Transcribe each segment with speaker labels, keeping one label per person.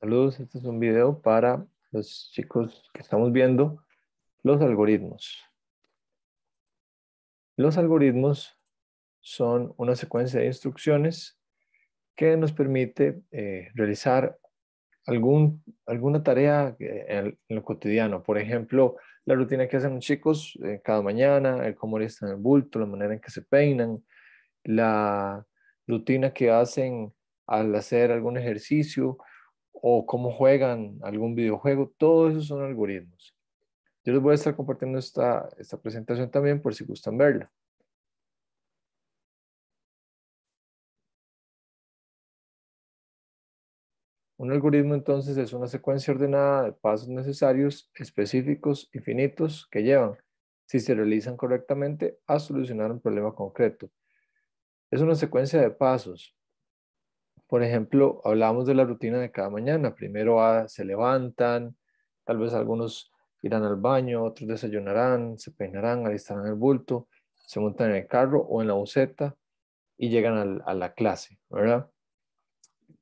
Speaker 1: Saludos, este es un video para los chicos que estamos viendo los algoritmos. Los algoritmos son una secuencia de instrucciones que nos permite eh, realizar algún, alguna tarea eh, en, lo cotidiano. Por ejemplo, la rutina que hacen los chicos eh, cada mañana, el cómo están el bulto, la manera en que se peinan, la rutina que hacen al hacer algún ejercicio, o cómo juegan algún videojuego, todo eso son algoritmos. Yo les voy a estar compartiendo esta, esta presentación también por si gustan verla. Un algoritmo entonces es una secuencia ordenada de pasos necesarios, específicos y finitos que llevan, si se realizan correctamente, a solucionar un problema concreto. Es una secuencia de pasos, por ejemplo, hablábamos de la rutina de cada mañana. Primero ah, se levantan, tal vez algunos irán al baño, otros desayunarán, se peinarán, alistarán el bulto, se montan en el carro o en la buseta y llegan a la clase, ¿verdad?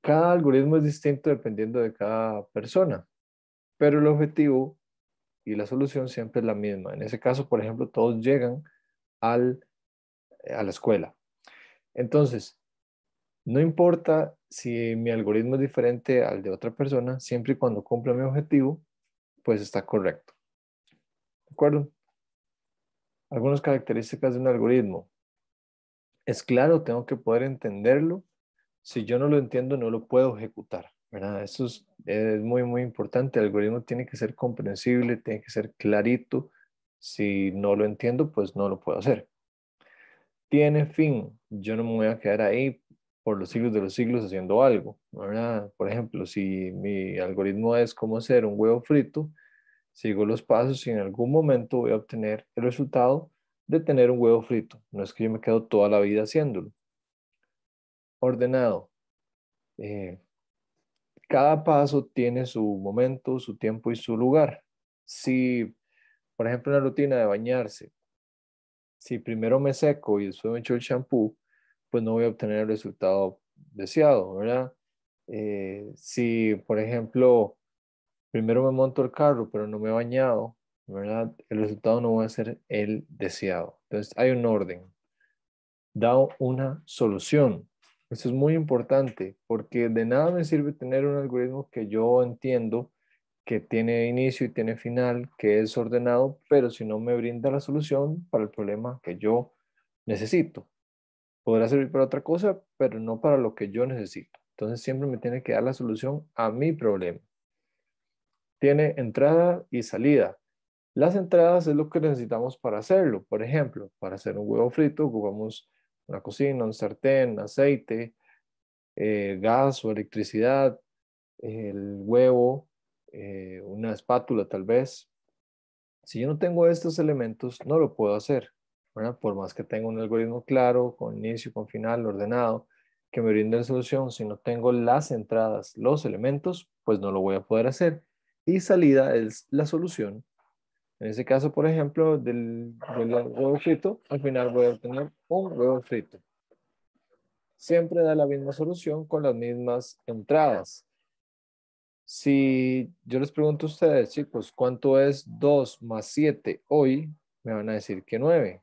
Speaker 1: Cada algoritmo es distinto dependiendo de cada persona, pero el objetivo y la solución siempre es la misma. En ese caso, por ejemplo, todos llegan al, eh, a la escuela. Entonces, no importa si mi algoritmo es diferente al de otra persona, siempre y cuando cumpla mi objetivo, pues está correcto. ¿De acuerdo? Algunas características de un algoritmo. Es claro, tengo que poder entenderlo. Si yo no lo entiendo, no lo puedo ejecutar. ¿verdad? Eso es, muy, muy importante. El algoritmo tiene que ser comprensible, tiene que ser clarito. Si no lo entiendo, pues no lo puedo hacer. Tiene fin. Yo no me voy a quedar ahí por los siglos de los siglos haciendo algo, Por ejemplo, si mi algoritmo es cómo hacer un huevo frito, sigo los pasos y en algún momento voy a obtener el resultado de tener un huevo frito. No es que yo me quedo toda la vida haciéndolo. Ordenado. Eh, cada paso tiene su momento, su tiempo y su lugar. Si, por ejemplo, una rutina de bañarse, si primero me seco y después me echo el champú pues no voy a obtener el resultado deseado, ¿verdad? Eh, si, por ejemplo, primero me monto el carro, pero no me he bañado, ¿verdad? El resultado no va a ser el deseado. Entonces, hay un orden. Da una solución. Eso es muy importante, porque de nada me sirve tener un algoritmo que yo entiendo que tiene inicio y tiene final, que es ordenado, pero si no me brinda la solución para el problema que yo necesito podrá servir para otra cosa, pero no para lo que yo necesito. Entonces siempre me tiene que dar la solución a mi problema. Tiene entrada y salida. Las entradas es lo que necesitamos para hacerlo. Por ejemplo, para hacer un huevo frito ocupamos una cocina, un sartén, aceite, eh, gas o electricidad, el huevo, eh, una espátula tal vez. Si yo no tengo estos elementos, no lo puedo hacer. Por más que tenga un algoritmo claro, con inicio, con final, ordenado, que me brinde la solución, si no tengo las entradas, los elementos, pues no lo voy a poder hacer. Y salida es la solución. En ese caso, por ejemplo, del, del huevo frito, al final voy a obtener un huevo frito. Siempre da la misma solución con las mismas entradas. Si yo les pregunto a ustedes, chicos, ¿cuánto es 2 más 7 hoy? Me van a decir que 9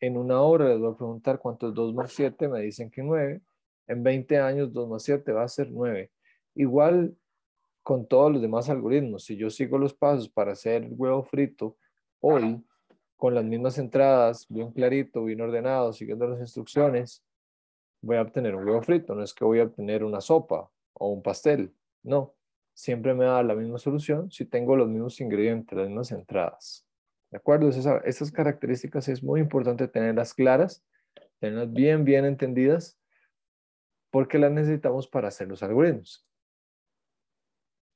Speaker 1: en una hora les voy a preguntar cuánto es 2 más 7, me dicen que 9. En 20 años 2 más 7 va a ser 9. Igual con todos los demás algoritmos, si yo sigo los pasos para hacer el huevo frito hoy, con las mismas entradas, bien clarito, bien ordenado, siguiendo las instrucciones, voy a obtener un huevo frito. No es que voy a obtener una sopa o un pastel, no. Siempre me da la misma solución si tengo los mismos ingredientes, las mismas entradas. ¿De acuerdo? Esas Estas características es muy importante tenerlas claras, tenerlas bien, bien entendidas, porque las necesitamos para hacer los algoritmos.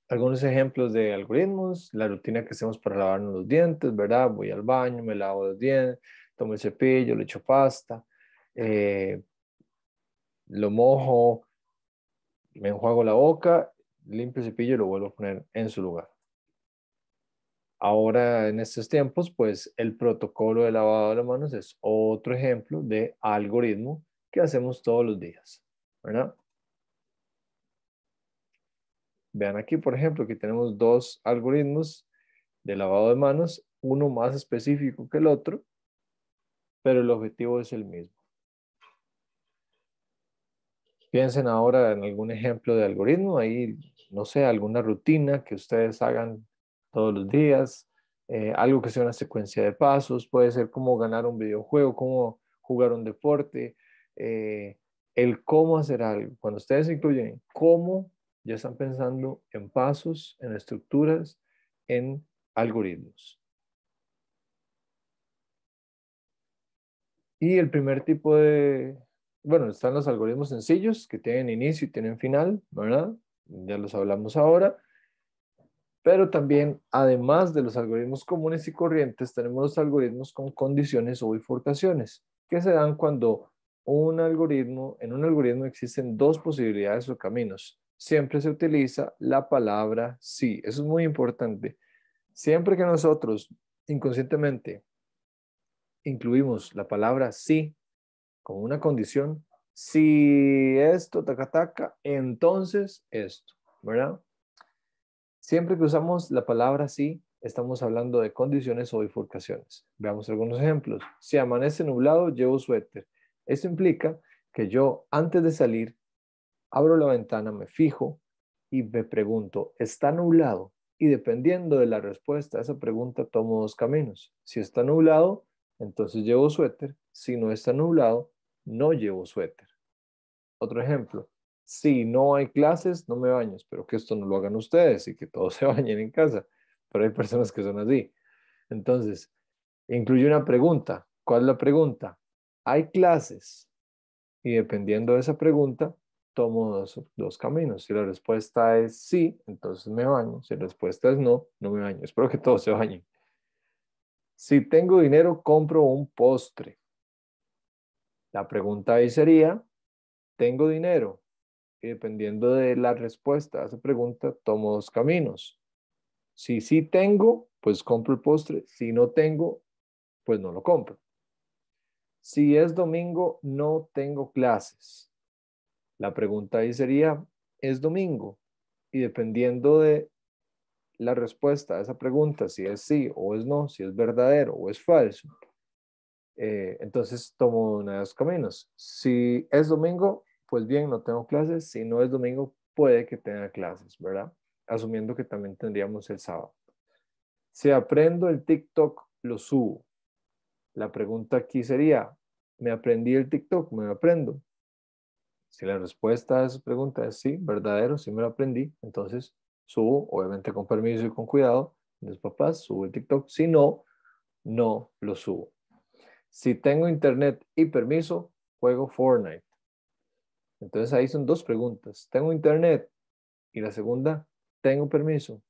Speaker 1: Algunos ejemplos de algoritmos, la rutina que hacemos para lavarnos los dientes, ¿verdad? Voy al baño, me lavo los dientes, tomo el cepillo, le echo pasta, eh, lo mojo, me enjuago la boca, limpio el cepillo y lo vuelvo a poner en su lugar. Ahora, en estos tiempos, pues el protocolo de lavado de manos es otro ejemplo de algoritmo que hacemos todos los días, ¿verdad? Vean aquí, por ejemplo, que tenemos dos algoritmos de lavado de manos, uno más específico que el otro, pero el objetivo es el mismo. Piensen ahora en algún ejemplo de algoritmo, ahí, no sé, alguna rutina que ustedes hagan todos los días, eh, algo que sea una secuencia de pasos, puede ser como ganar un videojuego, como jugar un deporte, eh, el cómo hacer algo. Cuando ustedes incluyen cómo, ya están pensando en pasos, en estructuras, en algoritmos. Y el primer tipo de, bueno, están los algoritmos sencillos que tienen inicio y tienen final, ¿verdad? Ya los hablamos ahora. Pero también, además de los algoritmos comunes y corrientes, tenemos los algoritmos con condiciones o bifurcaciones, que se dan cuando un algoritmo, en un algoritmo existen dos posibilidades o caminos. Siempre se utiliza la palabra sí. Eso es muy importante. Siempre que nosotros inconscientemente incluimos la palabra sí como una condición, si esto, taca, taca, entonces esto, ¿verdad? Siempre que usamos la palabra sí, estamos hablando de condiciones o bifurcaciones. Veamos algunos ejemplos. Si amanece nublado, llevo suéter. Eso implica que yo, antes de salir, abro la ventana, me fijo y me pregunto, ¿está nublado? Y dependiendo de la respuesta a esa pregunta, tomo dos caminos. Si está nublado, entonces llevo suéter. Si no está nublado, no llevo suéter. Otro ejemplo si no hay clases, no me baño. Espero que esto no lo hagan ustedes y que todos se bañen en casa. Pero hay personas que son así. Entonces, incluye una pregunta. ¿Cuál es la pregunta? Hay clases. Y dependiendo de esa pregunta, tomo dos, caminos. Si la respuesta es sí, entonces me baño. Si la respuesta es no, no me baño. Espero que todos se bañen. Si tengo dinero, compro un postre. La pregunta ahí sería, ¿tengo dinero? y dependiendo de la respuesta a esa pregunta, tomo dos caminos. Si sí tengo, pues compro el postre. Si no tengo, pues no lo compro. Si es domingo, no tengo clases. La pregunta ahí sería, ¿es domingo? Y dependiendo de la respuesta a esa pregunta, si es sí o es no, si es verdadero o es falso, eh, entonces tomo uno de los caminos. Si es domingo, pues bien, no tengo clases, si no es domingo, puede que tenga clases, ¿verdad? Asumiendo que también tendríamos el sábado. Si aprendo el TikTok, lo subo. La pregunta aquí sería, ¿me aprendí el TikTok? ¿Me lo aprendo? Si la respuesta a esa pregunta es sí, verdadero, sí me lo aprendí, entonces subo, obviamente con permiso y con cuidado, mis papás, subo el TikTok. Si no, no lo subo. Si tengo internet y permiso, juego Fortnite. Entonces ahí son dos preguntas. ¿Tengo internet? Y la segunda, ¿tengo permiso?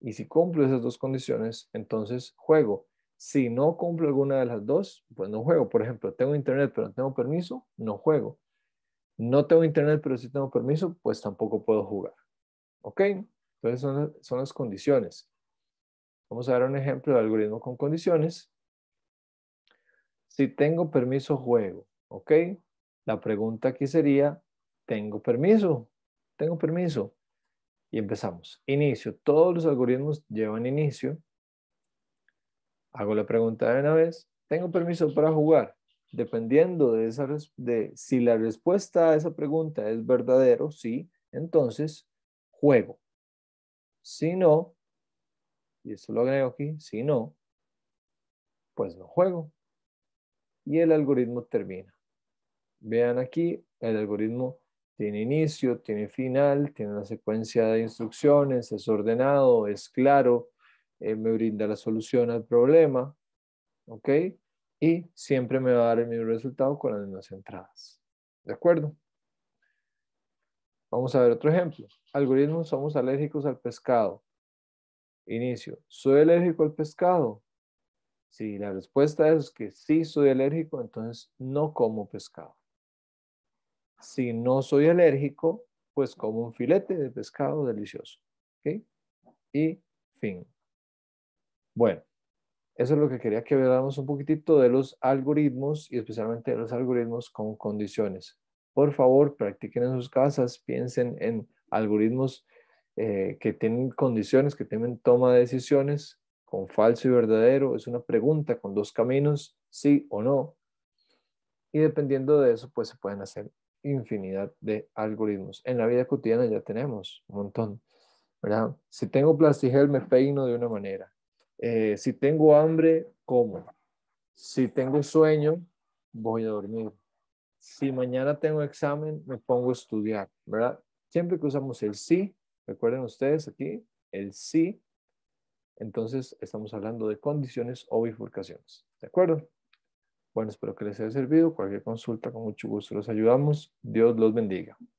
Speaker 1: Y si cumplo esas dos condiciones, entonces juego. Si no cumplo alguna de las dos, pues no juego. Por ejemplo, tengo internet pero no tengo permiso, no juego. No tengo internet pero sí tengo permiso, pues tampoco puedo jugar. ¿Ok? Entonces son, son las condiciones. Vamos a dar un ejemplo de algoritmo con condiciones. Si tengo permiso, juego. ¿Ok? La pregunta aquí sería, ¿tengo permiso? ¿Tengo permiso? Y empezamos. Inicio. Todos los algoritmos llevan inicio. Hago la pregunta de una vez. ¿Tengo permiso para jugar? Dependiendo de, esa, de si la respuesta a esa pregunta es verdadero, sí, entonces juego. Si no, y esto lo agrego aquí, si no, pues no juego. Y el algoritmo termina. Vean aquí, el algoritmo tiene inicio, tiene final, tiene una secuencia de instrucciones, es ordenado, es claro, eh, me brinda la solución al problema, ¿ok? Y siempre me va a dar el mismo resultado con las mismas entradas. ¿De acuerdo? Vamos a ver otro ejemplo. Algoritmos, somos alérgicos al pescado. Inicio. ¿Soy alérgico al pescado? Si la respuesta es que sí soy alérgico, entonces no como pescado. Si no soy alérgico, pues como un filete de pescado delicioso. Y fin. Bueno, eso es lo que quería que veamos un poquitito de los algoritmos y especialmente de los algoritmos con condiciones. Por favor, practiquen en sus casas, piensen en algoritmos eh, que tienen condiciones, que tienen toma de decisiones con falso y verdadero. Es una pregunta con dos caminos, sí o no. Y dependiendo de eso, pues se pueden hacer infinidad de algoritmos. En la vida cotidiana ya tenemos un montón, ¿verdad? Si tengo plastigel, me peino de una manera. Eh, si tengo hambre, como. Si tengo sueño, voy a dormir. Si mañana tengo examen, me pongo a estudiar, ¿verdad? Siempre que usamos el sí, recuerden ustedes aquí, el sí, entonces estamos hablando de condiciones o bifurcaciones, ¿de acuerdo? Bueno, espero que les haya servido. Cualquier consulta, con mucho gusto los ayudamos. Dios los bendiga.